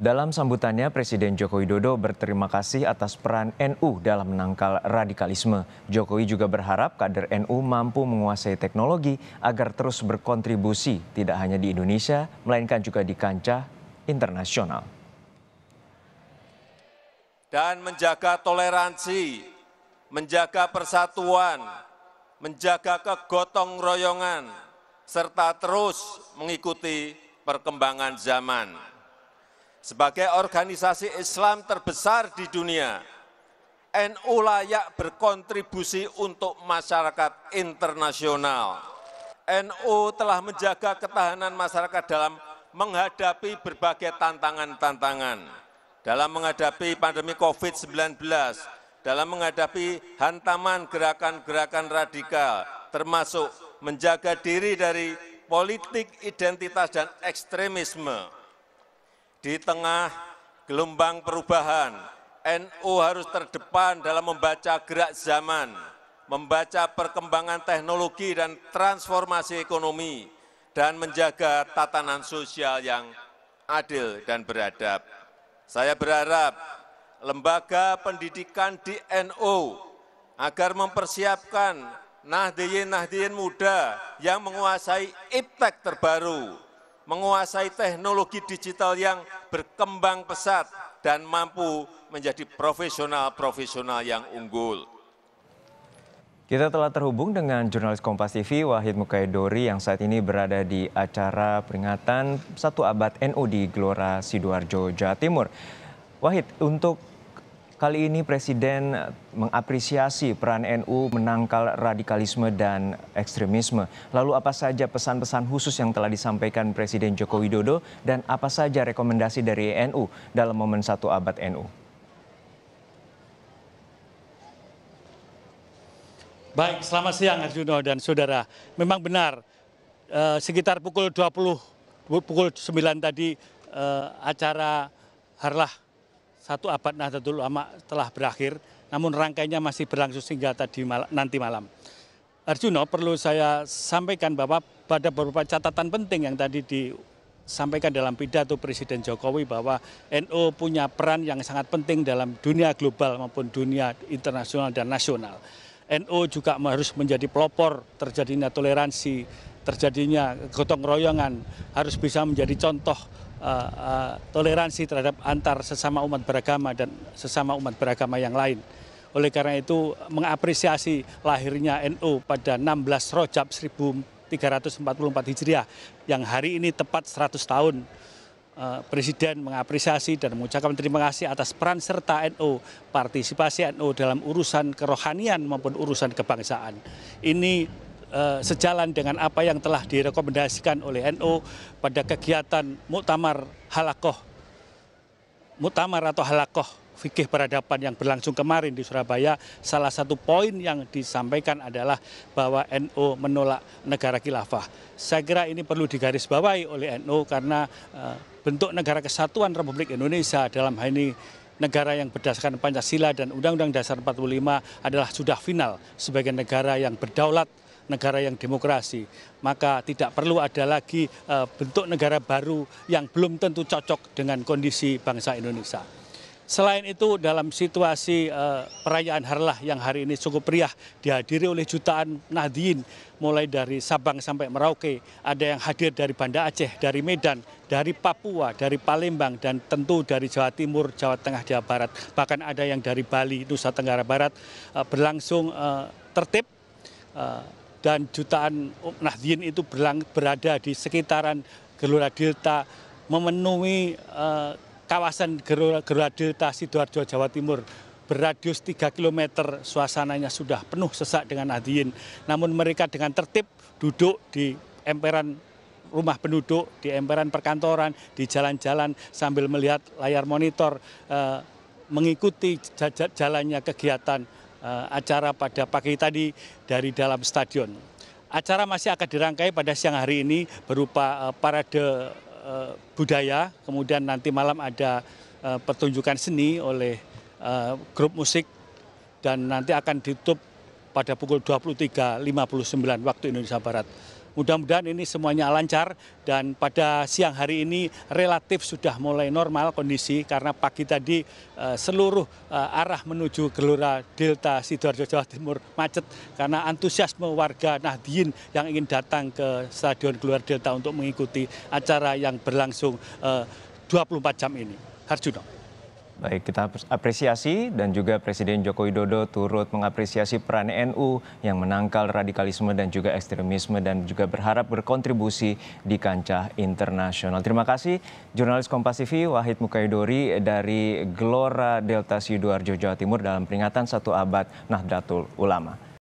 Dalam sambutannya, Presiden Joko Widodo berterima kasih atas peran NU dalam menangkal radikalisme. Jokowi juga berharap kader NU mampu menguasai teknologi agar terus berkontribusi tidak hanya di Indonesia, melainkan juga di kancah internasional. Dan menjaga toleransi, menjaga persatuan, menjaga kegotong royongan, serta terus mengikuti perkembangan zaman sebagai organisasi Islam terbesar di dunia, NU layak berkontribusi untuk masyarakat internasional. NU telah menjaga ketahanan masyarakat dalam menghadapi berbagai tantangan-tantangan, dalam menghadapi pandemi COVID-19, dalam menghadapi hantaman gerakan-gerakan radikal, termasuk menjaga diri dari politik identitas dan ekstremisme di tengah gelombang perubahan, NU harus terdepan dalam membaca gerak zaman, membaca perkembangan teknologi dan transformasi ekonomi, dan menjaga tatanan sosial yang adil dan beradab. Saya berharap lembaga pendidikan di NU agar mempersiapkan nahdiyin-nahdiyin muda yang menguasai iptek terbaru, menguasai teknologi digital yang berkembang pesat dan mampu menjadi profesional-profesional yang unggul. Kita telah terhubung dengan jurnalis Kompas TV Wahid Mukaidori yang saat ini berada di acara peringatan satu abad NU di Gelora Sidoarjo, Jawa Timur. Wahid, untuk Kali ini Presiden mengapresiasi peran NU menangkal radikalisme dan ekstremisme. Lalu apa saja pesan-pesan khusus yang telah disampaikan Presiden Joko Widodo dan apa saja rekomendasi dari NU dalam momen satu abad NU? Baik, selamat siang Arjuno dan saudara. Memang benar, eh, sekitar pukul 20, pukul 9 tadi eh, acara Harlah satu abad Nahdlatul Ulama telah berakhir, namun rangkainya masih berlangsung hingga tadi mal nanti malam. Arjuno, perlu saya sampaikan bahwa pada beberapa catatan penting yang tadi disampaikan dalam pidato Presiden Jokowi bahwa NU punya peran yang sangat penting dalam dunia global maupun dunia internasional dan nasional. NU juga harus menjadi pelopor terjadinya toleransi, terjadinya gotong royongan, harus bisa menjadi contoh uh, toleransi terhadap antar sesama umat beragama dan sesama umat beragama yang lain. Oleh karena itu mengapresiasi lahirnya NU pada 16 Rojab 1344 Hijriah yang hari ini tepat 100 tahun. Eh, Presiden mengapresiasi dan mengucapkan terima kasih atas peran serta NU, partisipasi NU dalam urusan kerohanian maupun urusan kebangsaan. Ini Eh, sejalan dengan apa yang telah direkomendasikan oleh NU pada kegiatan Muktamar Halakoh, Muktamar atau Halakoh fikih peradaban yang berlangsung kemarin di Surabaya, salah satu poin yang disampaikan adalah bahwa NU menolak negara khilafah. Saya kira ini perlu digarisbawahi oleh NU karena eh, bentuk negara kesatuan Republik Indonesia dalam hal ini negara yang berdasarkan Pancasila dan Undang-Undang Dasar 45 adalah sudah final sebagai negara yang berdaulat negara yang demokrasi, maka tidak perlu ada lagi e, bentuk negara baru yang belum tentu cocok dengan kondisi bangsa Indonesia. Selain itu dalam situasi e, perayaan Harlah yang hari ini cukup meriah dihadiri oleh jutaan nahdiin mulai dari Sabang sampai Merauke, ada yang hadir dari Banda Aceh, dari Medan, dari Papua, dari Palembang dan tentu dari Jawa Timur, Jawa Tengah, Jawa Barat, bahkan ada yang dari Bali, Nusa Tenggara Barat e, berlangsung tertib dan jutaan Nahdien itu berada di sekitaran Gelora Delta memenuhi eh, kawasan Gelora, Gelora Delta Sidoarjo Jawa Timur beradius 3 km suasananya sudah penuh sesak dengan Nahdien namun mereka dengan tertib duduk di emperan rumah penduduk di emperan perkantoran di jalan-jalan sambil melihat layar monitor eh, mengikuti jalannya kegiatan Eh, acara pada pagi tadi dari dalam stadion. Acara masih akan dirangkai pada siang hari ini berupa eh, parade eh, budaya, kemudian nanti malam ada pertunjukan seni oleh grup musik dan nanti akan ditutup pada pukul 23.59 waktu Indonesia Barat. Mudah-mudahan ini semuanya lancar dan pada siang hari ini relatif sudah mulai normal kondisi karena pagi tadi eh, seluruh eh, arah menuju Gelora Delta Sidoarjo Jawa Timur macet karena antusiasme warga nahdien yang ingin datang ke Stadion Gelora Delta untuk mengikuti acara yang berlangsung 24 eh, jam ini. Harjuno. Baik, kita apresiasi dan juga Presiden Joko Widodo turut mengapresiasi peran NU yang menangkal radikalisme dan juga ekstremisme dan juga berharap berkontribusi di kancah internasional. Terima kasih jurnalis Kompas TV Wahid Mukaidori dari Gelora Delta Sidoarjo Jawa Timur dalam peringatan satu abad Nahdlatul Ulama.